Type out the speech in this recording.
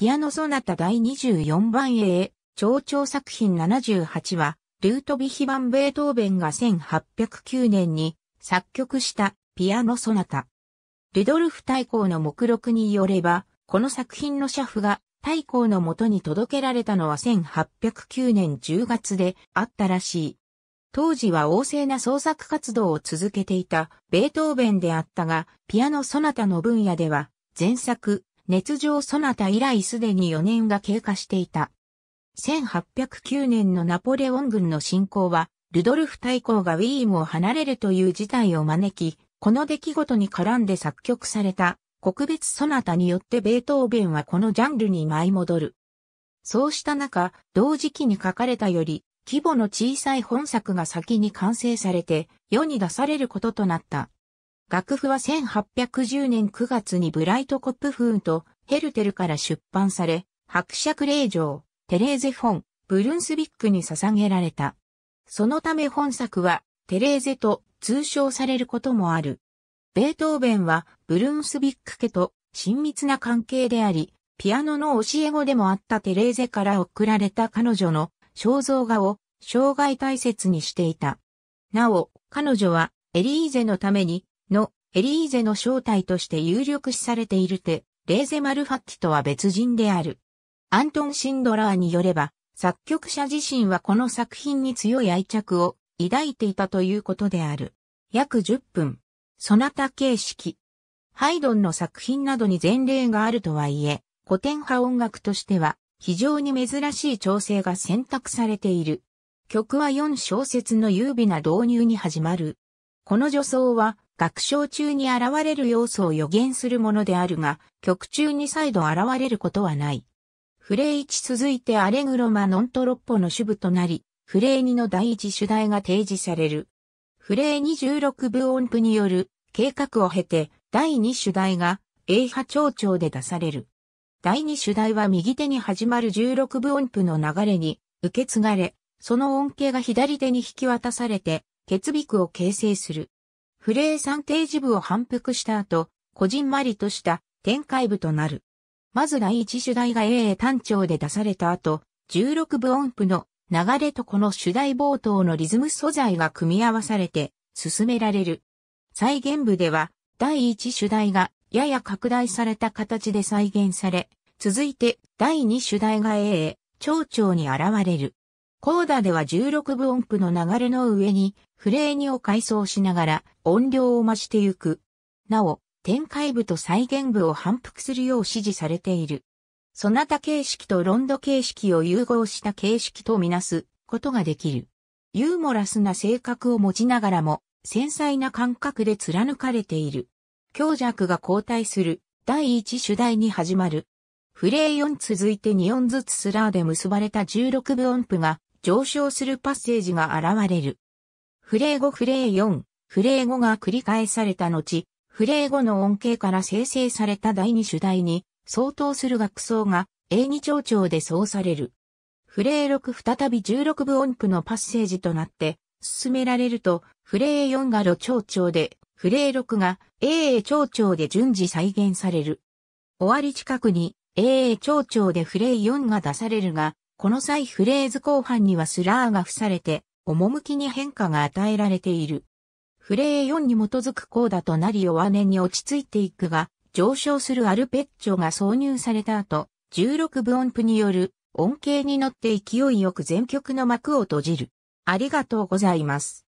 ピアノソナタ第24番 A、長調作品78は、ルートビヒン・ベートーベンが1809年に作曲したピアノソナタ。ルドルフ大公の目録によれば、この作品の写譜が大公の元に届けられたのは1809年10月であったらしい。当時は旺盛な創作活動を続けていたベートーベンであったが、ピアノソナタの分野では、前作、熱情そなた以来すでに4年が経過していた。1809年のナポレオン軍の侵攻は、ルドルフ大公がウィームを離れるという事態を招き、この出来事に絡んで作曲された、国別ソナタによってベートーベンはこのジャンルに舞い戻る。そうした中、同時期に書かれたより、規模の小さい本作が先に完成されて、世に出されることとなった。楽譜は1810年9月にブライトコップフーンとヘルテルから出版され、伯爵令嬢、テレーゼ・フォン、ブルンスビックに捧げられた。そのため本作は、テレーゼと通称されることもある。ベートーベンは、ブルンスビック家と親密な関係であり、ピアノの教え子でもあったテレーゼから贈られた彼女の肖像画を生涯大切にしていた。なお、彼女はエリーゼのためにのエリーゼの正体として有力視されているて、レーゼ・マルファッティとは別人である。アントン・シンドラーによれば、作曲者自身はこの作品に強い愛着を抱いていたということである。約10分。そなた形式。ハイドンの作品などに前例があるとはいえ、古典派音楽としては非常に珍しい調整が選択されている。曲は4小節の優美な導入に始まる。この助走は学章中に現れる要素を予言するものであるが、曲中に再度現れることはない。フレイ1続いてアレグロマノントロッポの主部となり、フレイ2の第一主題が提示される。フレイ26部音符による計画を経て、第2主題が A 波長調で出される。第2主題は右手に始まる16部音符の流れに受け継がれ、その音形が左手に引き渡されて、血尾区を形成する。フレー算定時部を反復した後、こじんまりとした展開部となる。まず第一主題が A 単調で出された後、16部音符の流れとこの主題冒頭のリズム素材が組み合わされて進められる。再現部では、第一主題がやや拡大された形で再現され、続いて第二主題が A へ、長調に現れる。コーダでは16分音符の流れの上に、フレーニを回装しながら音量を増してゆく。なお、展開部と再現部を反復するよう指示されている。そなた形式とロンド形式を融合した形式とみなすことができる。ユーモラスな性格を持ちながらも、繊細な感覚で貫かれている。強弱が交代する第一主題に始まる。フレー4続いて2音ずつスラーで結ばれた16分音符が上昇するパッセージが現れる。フレー語フレー4、フレー語が繰り返された後、フレー語の音形から生成された第二主題に相当する楽奏が英二長調で奏される。フレー6再び16部音符のパッセージとなって進められると、フレー4が路長調で、フレー6が AA 長調で順次再現される。終わり近くに AA 長調でフレー4が出されるが、この際フレーズ後半にはスラーが付されて、趣に変化が与えられている。フレー4に基づくコーダとなり弱音に落ち着いていくが、上昇するアルペッチョが挿入された後、16分音符による音形に乗って勢いよく全曲の幕を閉じる。ありがとうございます。